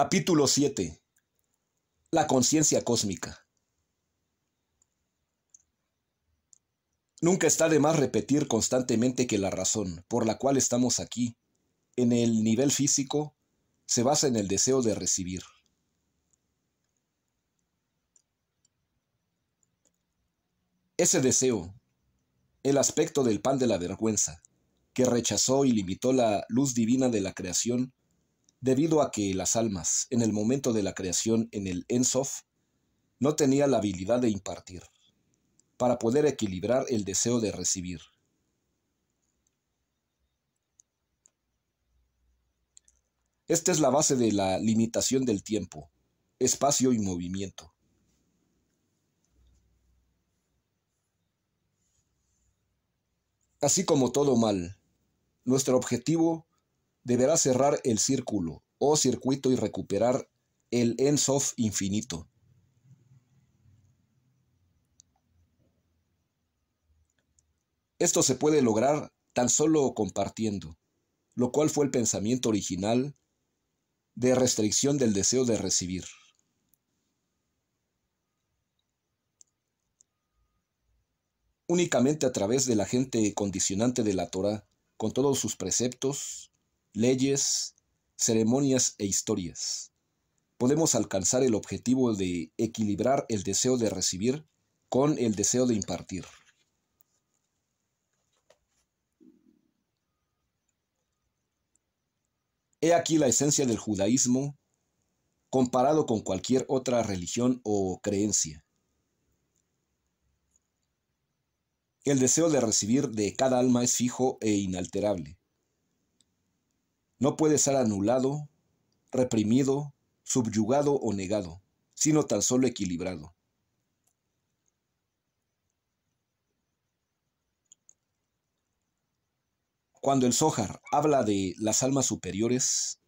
Capítulo 7. La conciencia cósmica. Nunca está de más repetir constantemente que la razón por la cual estamos aquí, en el nivel físico, se basa en el deseo de recibir. Ese deseo, el aspecto del pan de la vergüenza, que rechazó y limitó la luz divina de la creación, debido a que las almas, en el momento de la creación en el Ensof, no tenía la habilidad de impartir, para poder equilibrar el deseo de recibir. Esta es la base de la limitación del tiempo, espacio y movimiento. Así como todo mal, nuestro objetivo deberá cerrar el círculo o circuito y recuperar el Ensof infinito. Esto se puede lograr tan solo compartiendo, lo cual fue el pensamiento original de restricción del deseo de recibir. Únicamente a través de la gente condicionante de la Torah, con todos sus preceptos, leyes, ceremonias e historias. Podemos alcanzar el objetivo de equilibrar el deseo de recibir con el deseo de impartir. He aquí la esencia del judaísmo comparado con cualquier otra religión o creencia. El deseo de recibir de cada alma es fijo e inalterable. No puede ser anulado, reprimido, subyugado o negado, sino tan solo equilibrado. Cuando el Sohar habla de las almas superiores,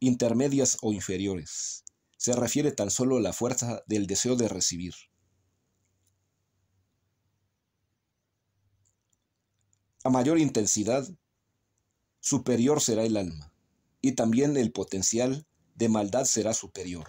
intermedias o inferiores, se refiere tan solo a la fuerza del deseo de recibir. A mayor intensidad, superior será el alma, y también el potencial de maldad será superior.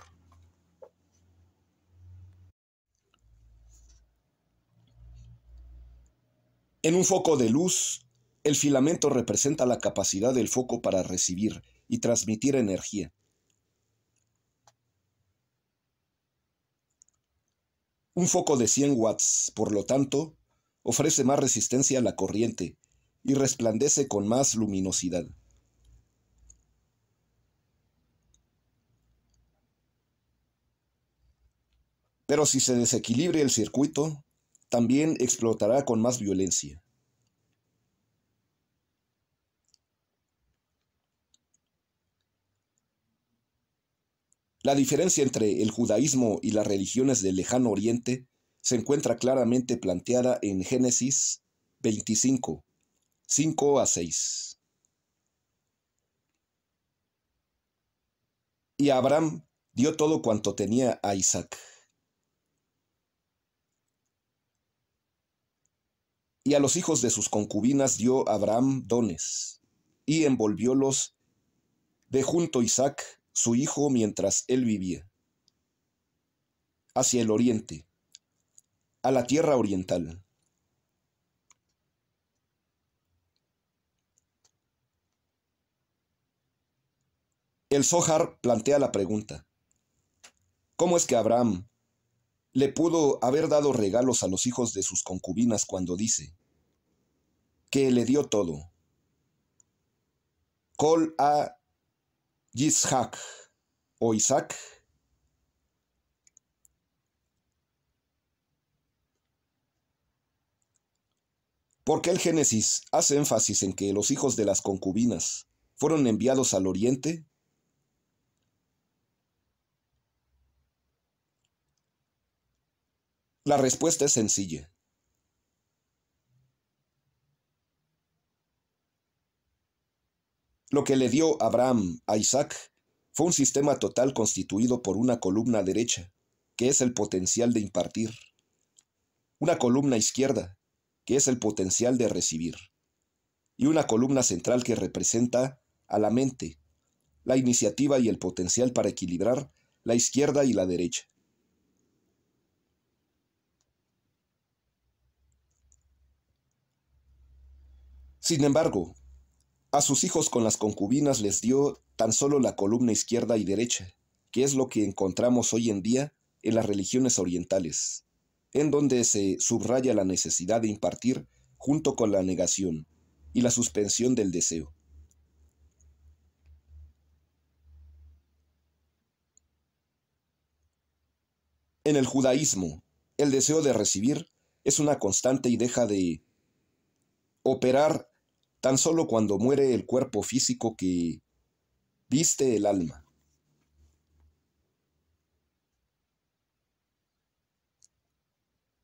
En un foco de luz, el filamento representa la capacidad del foco para recibir y transmitir energía. Un foco de 100 watts, por lo tanto, ofrece más resistencia a la corriente y resplandece con más luminosidad. Pero si se desequilibra el circuito, también explotará con más violencia. La diferencia entre el judaísmo y las religiones del lejano oriente se encuentra claramente planteada en Génesis 25, 5 a 6. Y Abraham dio todo cuanto tenía a Isaac. Y a los hijos de sus concubinas dio Abraham dones, y envolviólos de junto Isaac, su hijo, mientras él vivía, hacia el oriente, a la tierra oriental. El Zohar plantea la pregunta, ¿cómo es que Abraham le pudo haber dado regalos a los hijos de sus concubinas cuando dice que le dio todo? Col a Yitzhak o Isaac. ¿Por qué el Génesis hace énfasis en que los hijos de las concubinas fueron enviados al oriente La respuesta es sencilla. Lo que le dio Abraham a Isaac fue un sistema total constituido por una columna derecha, que es el potencial de impartir, una columna izquierda, que es el potencial de recibir, y una columna central que representa a la mente, la iniciativa y el potencial para equilibrar la izquierda y la derecha. Sin embargo, a sus hijos con las concubinas les dio tan solo la columna izquierda y derecha, que es lo que encontramos hoy en día en las religiones orientales, en donde se subraya la necesidad de impartir junto con la negación y la suspensión del deseo. En el judaísmo, el deseo de recibir es una constante y deja de operar tan solo cuando muere el cuerpo físico que viste el alma.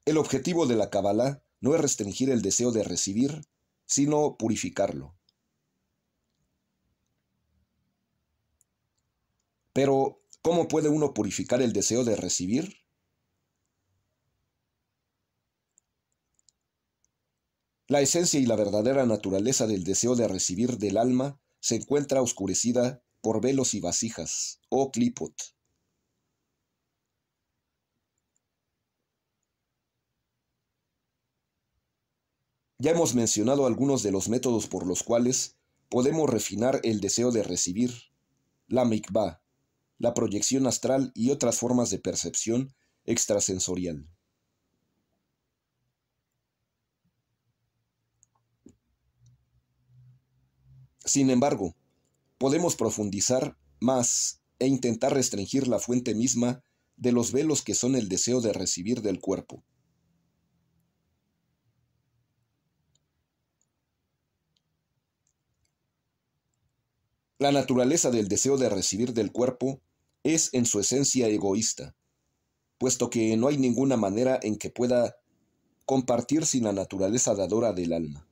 El objetivo de la Kabbalah no es restringir el deseo de recibir, sino purificarlo. Pero, ¿cómo puede uno purificar el deseo de recibir? La esencia y la verdadera naturaleza del deseo de recibir del alma se encuentra oscurecida por velos y vasijas, o oh, clipot. Ya hemos mencionado algunos de los métodos por los cuales podemos refinar el deseo de recibir, la mikvah, la proyección astral y otras formas de percepción extrasensorial. Sin embargo, podemos profundizar más e intentar restringir la fuente misma de los velos que son el deseo de recibir del cuerpo. La naturaleza del deseo de recibir del cuerpo es en su esencia egoísta, puesto que no hay ninguna manera en que pueda compartir sin la naturaleza dadora del alma.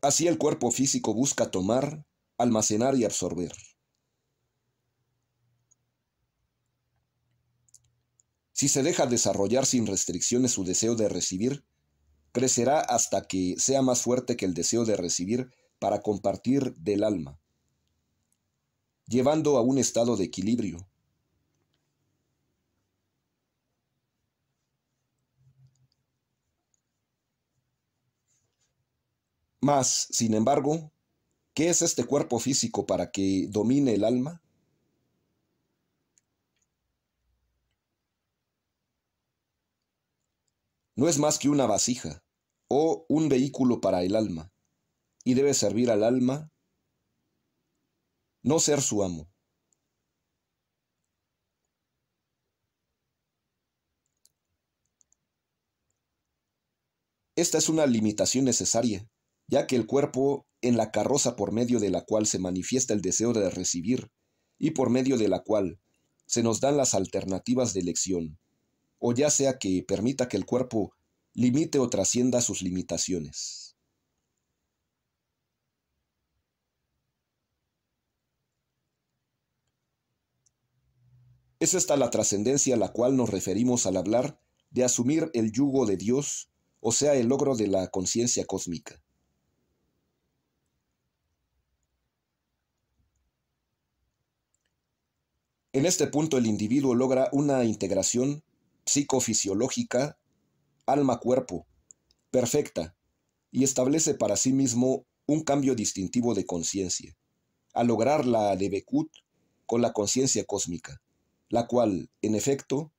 Así el cuerpo físico busca tomar, almacenar y absorber. Si se deja desarrollar sin restricciones su deseo de recibir, crecerá hasta que sea más fuerte que el deseo de recibir para compartir del alma, llevando a un estado de equilibrio, Mas, sin embargo, ¿qué es este cuerpo físico para que domine el alma? No es más que una vasija o un vehículo para el alma, y debe servir al alma, no ser su amo. Esta es una limitación necesaria ya que el cuerpo, en la carroza por medio de la cual se manifiesta el deseo de recibir, y por medio de la cual se nos dan las alternativas de elección, o ya sea que permita que el cuerpo limite o trascienda sus limitaciones. Es esta la trascendencia a la cual nos referimos al hablar de asumir el yugo de Dios, o sea, el logro de la conciencia cósmica. En este punto el individuo logra una integración psicofisiológica alma-cuerpo perfecta y establece para sí mismo un cambio distintivo de conciencia, a lograr la Bekut con la conciencia cósmica, la cual, en efecto,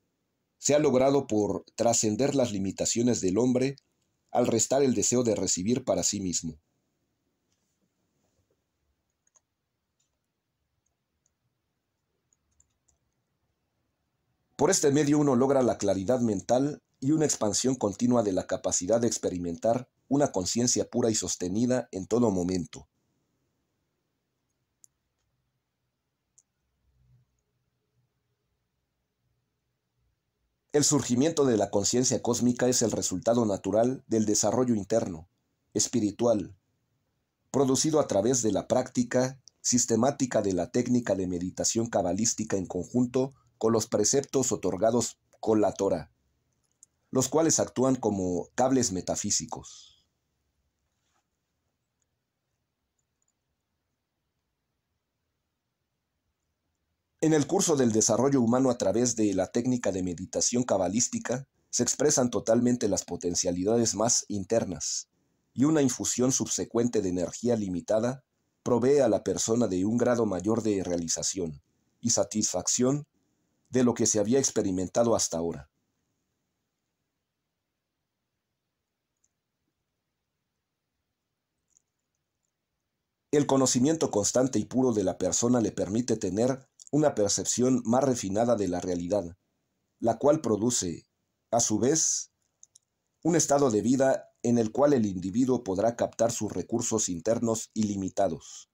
se ha logrado por trascender las limitaciones del hombre al restar el deseo de recibir para sí mismo. Por este medio uno logra la claridad mental y una expansión continua de la capacidad de experimentar una conciencia pura y sostenida en todo momento. El surgimiento de la conciencia cósmica es el resultado natural del desarrollo interno, espiritual, producido a través de la práctica sistemática de la técnica de meditación cabalística en conjunto con los preceptos otorgados con la Torah, los cuales actúan como cables metafísicos. En el curso del desarrollo humano a través de la técnica de meditación cabalística, se expresan totalmente las potencialidades más internas, y una infusión subsecuente de energía limitada provee a la persona de un grado mayor de realización y satisfacción de lo que se había experimentado hasta ahora. El conocimiento constante y puro de la persona le permite tener una percepción más refinada de la realidad, la cual produce, a su vez, un estado de vida en el cual el individuo podrá captar sus recursos internos ilimitados,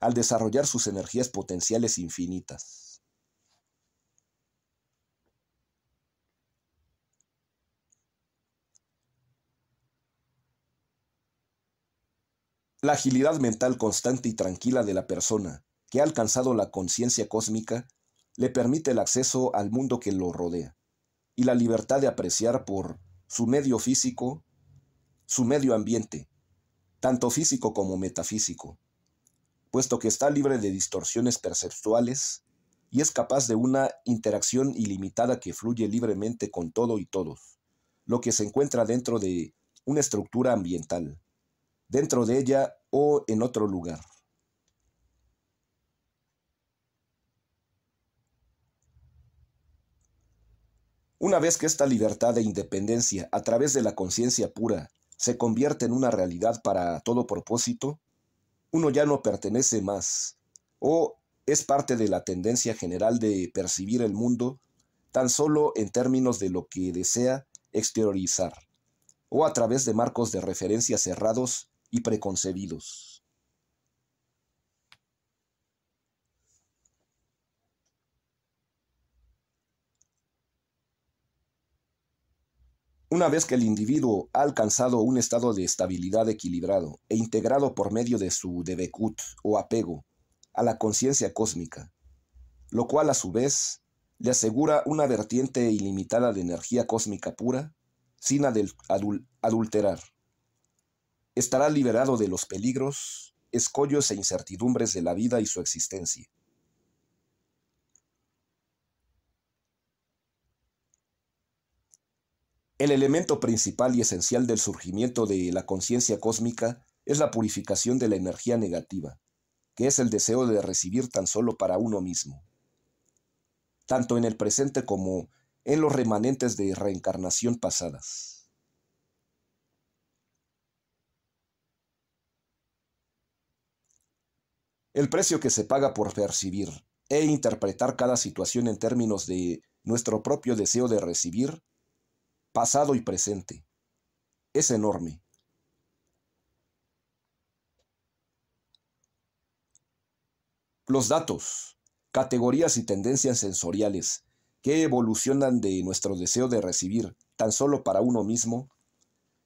al desarrollar sus energías potenciales infinitas. La agilidad mental constante y tranquila de la persona, que ha alcanzado la conciencia cósmica, le permite el acceso al mundo que lo rodea y la libertad de apreciar por su medio físico, su medio ambiente, tanto físico como metafísico, puesto que está libre de distorsiones perceptuales y es capaz de una interacción ilimitada que fluye libremente con todo y todos, lo que se encuentra dentro de una estructura ambiental dentro de ella o en otro lugar. Una vez que esta libertad e independencia a través de la conciencia pura se convierte en una realidad para todo propósito, uno ya no pertenece más o es parte de la tendencia general de percibir el mundo tan solo en términos de lo que desea exteriorizar o a través de marcos de referencia cerrados y preconcebidos. Una vez que el individuo ha alcanzado un estado de estabilidad equilibrado e integrado por medio de su debekut o apego a la conciencia cósmica, lo cual a su vez le asegura una vertiente ilimitada de energía cósmica pura sin adulterar estará liberado de los peligros, escollos e incertidumbres de la vida y su existencia. El elemento principal y esencial del surgimiento de la conciencia cósmica es la purificación de la energía negativa, que es el deseo de recibir tan solo para uno mismo. Tanto en el presente como en los remanentes de reencarnación pasadas. el precio que se paga por percibir e interpretar cada situación en términos de nuestro propio deseo de recibir, pasado y presente, es enorme. Los datos, categorías y tendencias sensoriales que evolucionan de nuestro deseo de recibir tan solo para uno mismo,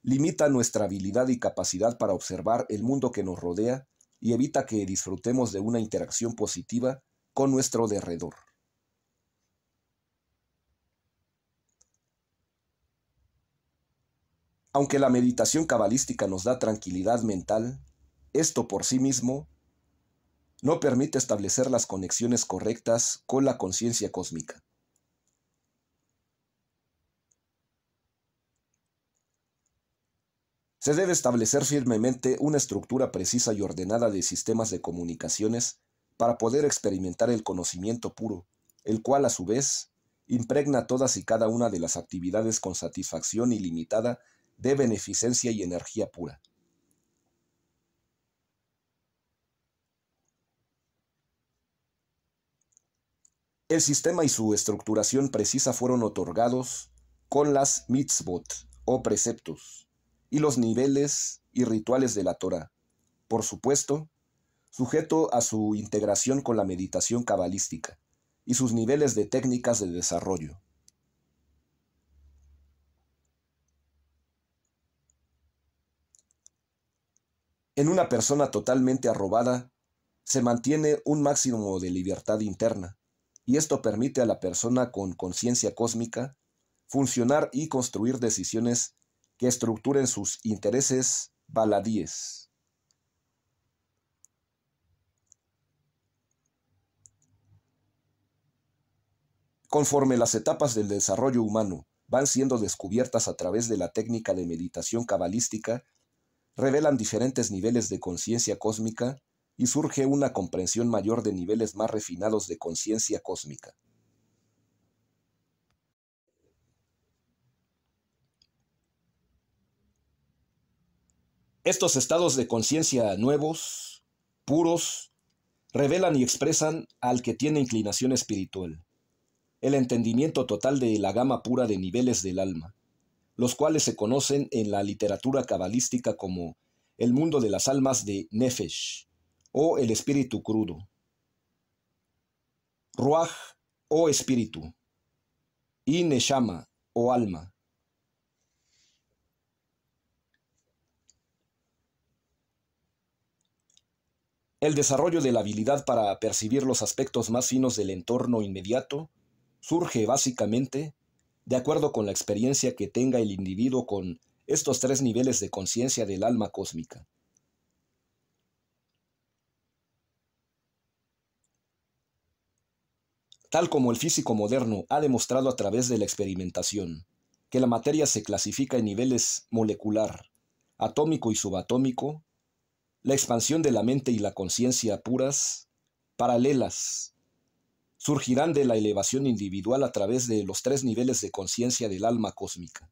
limitan nuestra habilidad y capacidad para observar el mundo que nos rodea y evita que disfrutemos de una interacción positiva con nuestro derredor. Aunque la meditación cabalística nos da tranquilidad mental, esto por sí mismo no permite establecer las conexiones correctas con la conciencia cósmica. Se debe establecer firmemente una estructura precisa y ordenada de sistemas de comunicaciones para poder experimentar el conocimiento puro, el cual a su vez impregna todas y cada una de las actividades con satisfacción ilimitada de beneficencia y energía pura. El sistema y su estructuración precisa fueron otorgados con las mitzvot o preceptos y los niveles y rituales de la Torah. Por supuesto, sujeto a su integración con la meditación cabalística y sus niveles de técnicas de desarrollo. En una persona totalmente arrobada, se mantiene un máximo de libertad interna, y esto permite a la persona con conciencia cósmica funcionar y construir decisiones que estructuren sus intereses baladíes. Conforme las etapas del desarrollo humano van siendo descubiertas a través de la técnica de meditación cabalística, revelan diferentes niveles de conciencia cósmica y surge una comprensión mayor de niveles más refinados de conciencia cósmica. Estos estados de conciencia nuevos, puros, revelan y expresan al que tiene inclinación espiritual, el entendimiento total de la gama pura de niveles del alma, los cuales se conocen en la literatura cabalística como el mundo de las almas de Nefesh o el espíritu crudo. Ruach oh o espíritu, y Neshama o oh alma, El desarrollo de la habilidad para percibir los aspectos más finos del entorno inmediato surge básicamente de acuerdo con la experiencia que tenga el individuo con estos tres niveles de conciencia del alma cósmica. Tal como el físico moderno ha demostrado a través de la experimentación, que la materia se clasifica en niveles molecular, atómico y subatómico, la expansión de la mente y la conciencia puras, paralelas, surgirán de la elevación individual a través de los tres niveles de conciencia del alma cósmica.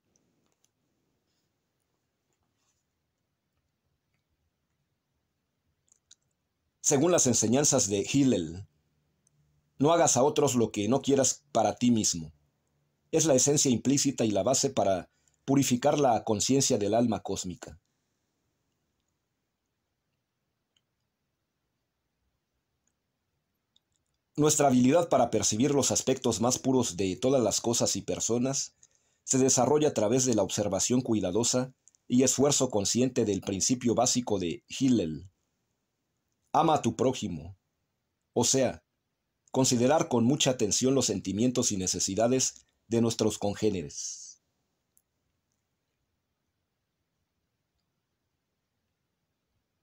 Según las enseñanzas de Hillel, no hagas a otros lo que no quieras para ti mismo. Es la esencia implícita y la base para purificar la conciencia del alma cósmica. Nuestra habilidad para percibir los aspectos más puros de todas las cosas y personas se desarrolla a través de la observación cuidadosa y esfuerzo consciente del principio básico de Hillel. Ama a tu prójimo. O sea, considerar con mucha atención los sentimientos y necesidades de nuestros congéneres.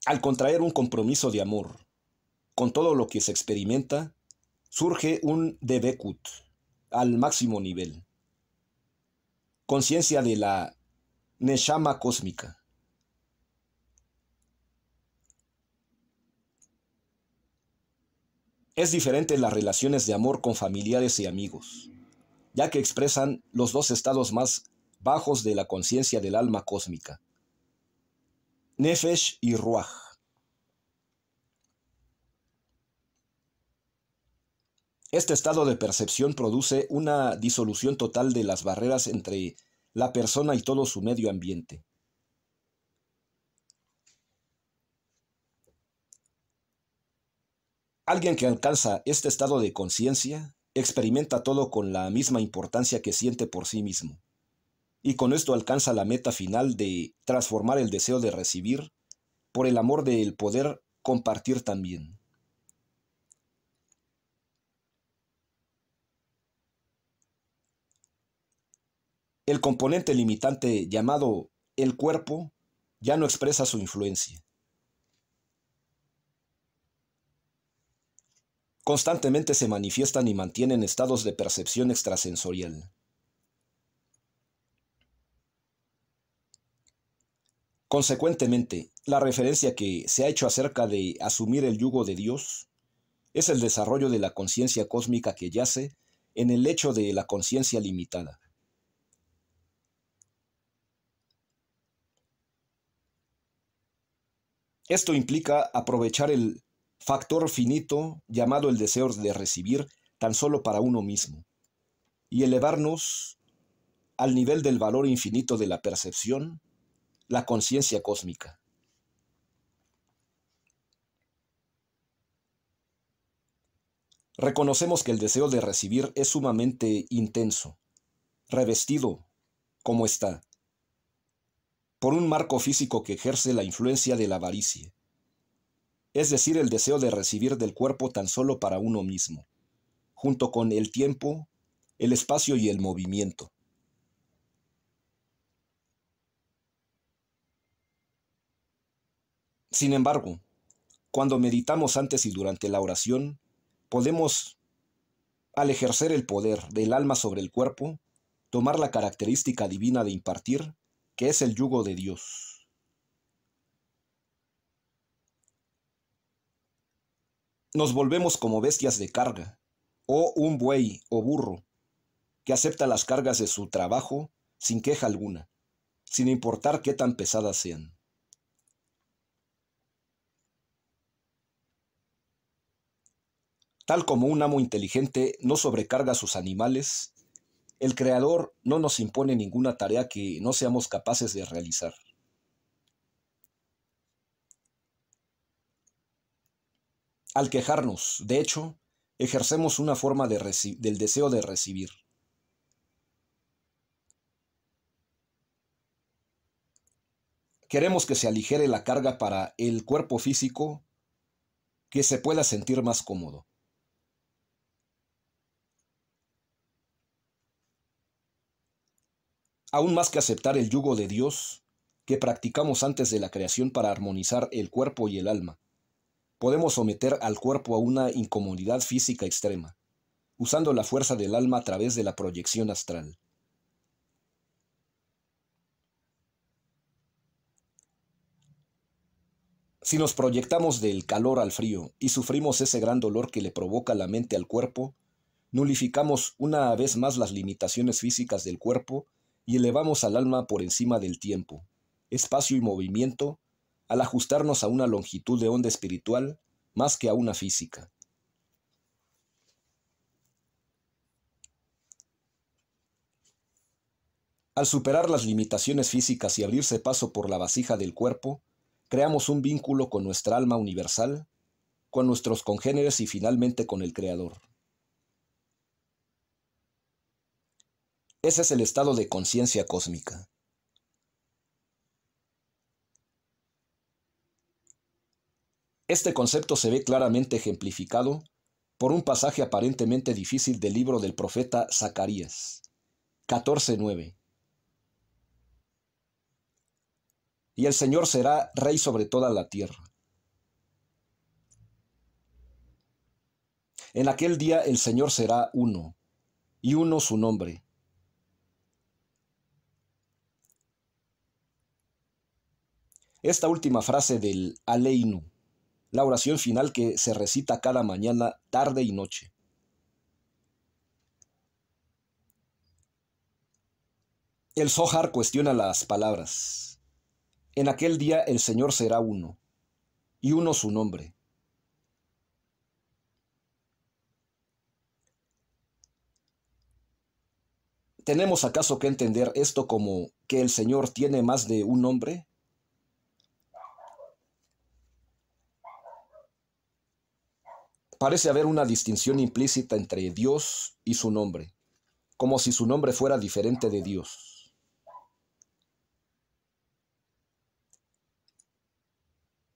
Al contraer un compromiso de amor con todo lo que se experimenta, surge un Debekut al máximo nivel, conciencia de la Neshama cósmica. Es diferente las relaciones de amor con familiares y amigos, ya que expresan los dos estados más bajos de la conciencia del alma cósmica, Nefesh y Ruach. Este estado de percepción produce una disolución total de las barreras entre la persona y todo su medio ambiente. Alguien que alcanza este estado de conciencia experimenta todo con la misma importancia que siente por sí mismo, y con esto alcanza la meta final de transformar el deseo de recibir por el amor del poder compartir también. el componente limitante llamado el cuerpo ya no expresa su influencia. Constantemente se manifiestan y mantienen estados de percepción extrasensorial. Consecuentemente, la referencia que se ha hecho acerca de asumir el yugo de Dios es el desarrollo de la conciencia cósmica que yace en el hecho de la conciencia limitada. Esto implica aprovechar el factor finito llamado el deseo de recibir tan solo para uno mismo y elevarnos al nivel del valor infinito de la percepción, la conciencia cósmica. Reconocemos que el deseo de recibir es sumamente intenso, revestido, como está, por un marco físico que ejerce la influencia de la avaricia, es decir, el deseo de recibir del cuerpo tan solo para uno mismo, junto con el tiempo, el espacio y el movimiento. Sin embargo, cuando meditamos antes y durante la oración, podemos, al ejercer el poder del alma sobre el cuerpo, tomar la característica divina de impartir que es el yugo de Dios. Nos volvemos como bestias de carga, o un buey o burro, que acepta las cargas de su trabajo sin queja alguna, sin importar qué tan pesadas sean. Tal como un amo inteligente no sobrecarga a sus animales, el Creador no nos impone ninguna tarea que no seamos capaces de realizar. Al quejarnos, de hecho, ejercemos una forma del deseo de recibir. Queremos que se aligere la carga para el cuerpo físico, que se pueda sentir más cómodo. aún más que aceptar el yugo de Dios que practicamos antes de la creación para armonizar el cuerpo y el alma, podemos someter al cuerpo a una incomodidad física extrema, usando la fuerza del alma a través de la proyección astral. Si nos proyectamos del calor al frío y sufrimos ese gran dolor que le provoca la mente al cuerpo, nulificamos una vez más las limitaciones físicas del cuerpo y elevamos al alma por encima del tiempo, espacio y movimiento al ajustarnos a una longitud de onda espiritual más que a una física. Al superar las limitaciones físicas y abrirse paso por la vasija del cuerpo, creamos un vínculo con nuestra alma universal, con nuestros congéneres y finalmente con el Creador. Ese es el estado de conciencia cósmica. Este concepto se ve claramente ejemplificado por un pasaje aparentemente difícil del libro del profeta Zacarías, 14.9. Y el Señor será rey sobre toda la tierra. En aquel día el Señor será uno, y uno su nombre, Esta última frase del Aleinu, la oración final que se recita cada mañana, tarde y noche. El Zohar cuestiona las palabras. En aquel día el Señor será uno, y uno su nombre. ¿Tenemos acaso que entender esto como que el Señor tiene más de un nombre? Parece haber una distinción implícita entre Dios y su nombre, como si su nombre fuera diferente de Dios.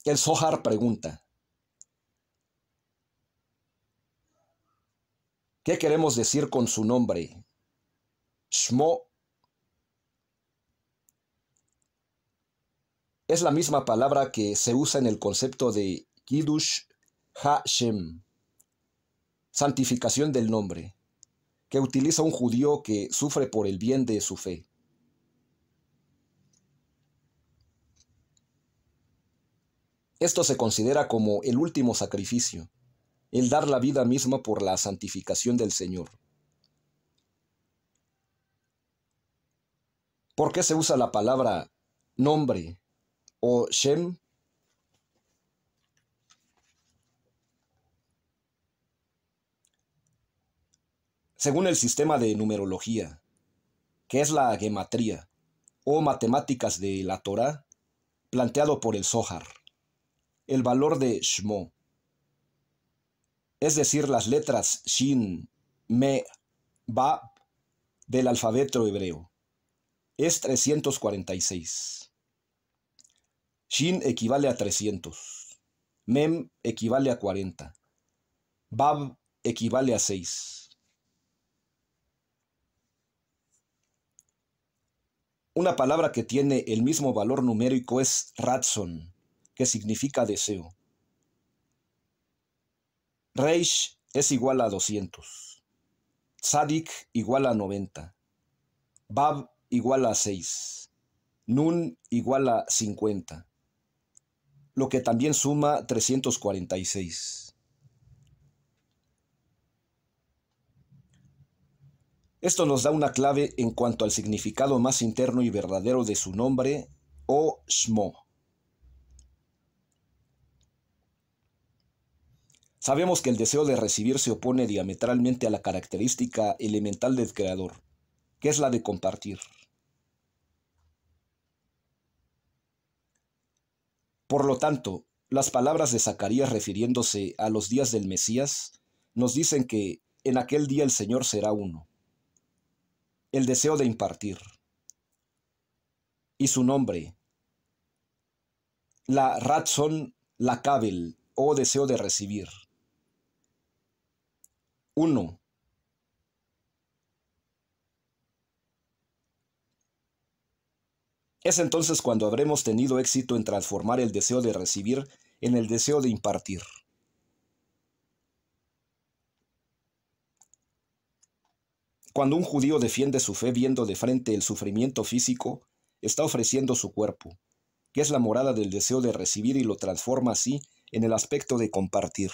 El Sohar pregunta, ¿qué queremos decir con su nombre? Shmo es la misma palabra que se usa en el concepto de Kiddush Hashem santificación del nombre, que utiliza un judío que sufre por el bien de su fe. Esto se considera como el último sacrificio, el dar la vida misma por la santificación del Señor. ¿Por qué se usa la palabra nombre o Shem según el sistema de numerología, que es la gematría o matemáticas de la Torá, planteado por el Zohar. El valor de Shmo, es decir, las letras Shin, Me, Ba del alfabeto hebreo, es 346. Shin equivale a 300. Mem equivale a 40. Bab equivale a 6. Una palabra que tiene el mismo valor numérico es ratson, que significa deseo. Reish es igual a 200. Sadik igual a 90. Bab igual a 6. Nun igual a 50. Lo que también suma 346. Esto nos da una clave en cuanto al significado más interno y verdadero de su nombre o Shmo. Sabemos que el deseo de recibir se opone diametralmente a la característica elemental del creador, que es la de compartir. Por lo tanto, las palabras de Zacarías refiriéndose a los días del Mesías nos dicen que en aquel día el Señor será uno el deseo de impartir. Y su nombre, la razón la cabel o oh deseo de recibir. 1. Es entonces cuando habremos tenido éxito en transformar el deseo de recibir en el deseo de impartir. Cuando un judío defiende su fe viendo de frente el sufrimiento físico, está ofreciendo su cuerpo, que es la morada del deseo de recibir y lo transforma así en el aspecto de compartir.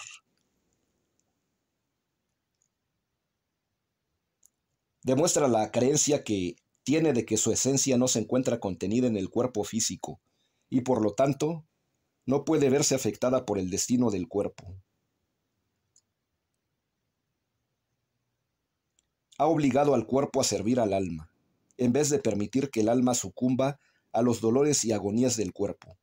Demuestra la creencia que tiene de que su esencia no se encuentra contenida en el cuerpo físico y por lo tanto no puede verse afectada por el destino del cuerpo. ha obligado al cuerpo a servir al alma, en vez de permitir que el alma sucumba a los dolores y agonías del cuerpo.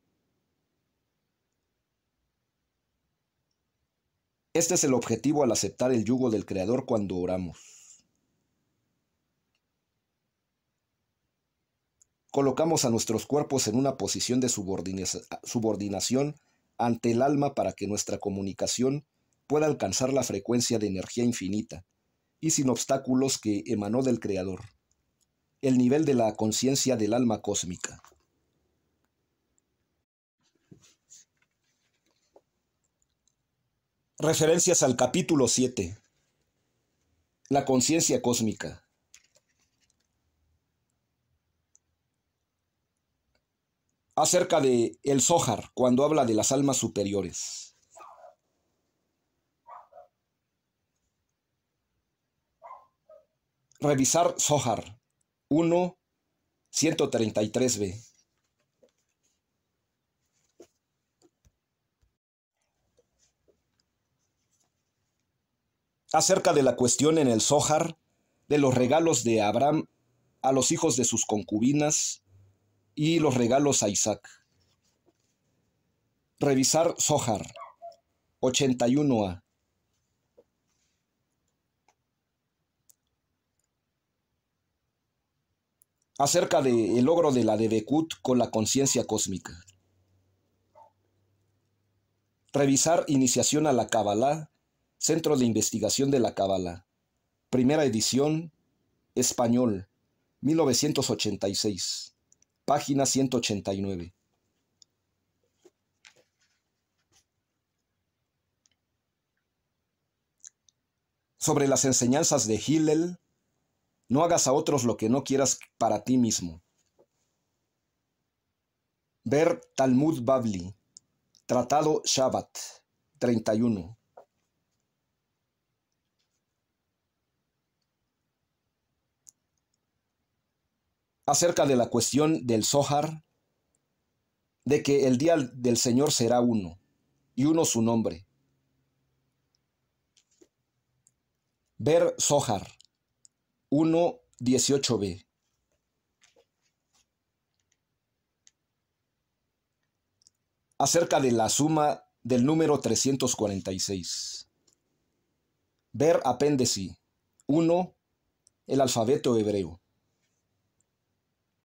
Este es el objetivo al aceptar el yugo del Creador cuando oramos. Colocamos a nuestros cuerpos en una posición de subordinación ante el alma para que nuestra comunicación pueda alcanzar la frecuencia de energía infinita y sin obstáculos que emanó del Creador, el nivel de la conciencia del alma cósmica. Referencias al capítulo 7. La conciencia cósmica. Acerca de el Zohar, cuando habla de las almas superiores. Revisar Zohar 1, 133b. Acerca de la cuestión en el Zohar de los regalos de Abraham a los hijos de sus concubinas y los regalos a Isaac. Revisar Zohar 81a. acerca del el logro de la Debecut con la conciencia cósmica. Revisar Iniciación a la Kabbalah, Centro de Investigación de la Kabbalah, primera edición, español, 1986, página 189. Sobre las enseñanzas de Hillel, no hagas a otros lo que no quieras para ti mismo. Ver Talmud Babli, Tratado Shabbat, 31. Acerca de la cuestión del Zohar, de que el día del Señor será uno, y uno su nombre. Ver Zohar, 1.18b. Acerca de la suma del número 346. Ver apéndice 1, el alfabeto hebreo.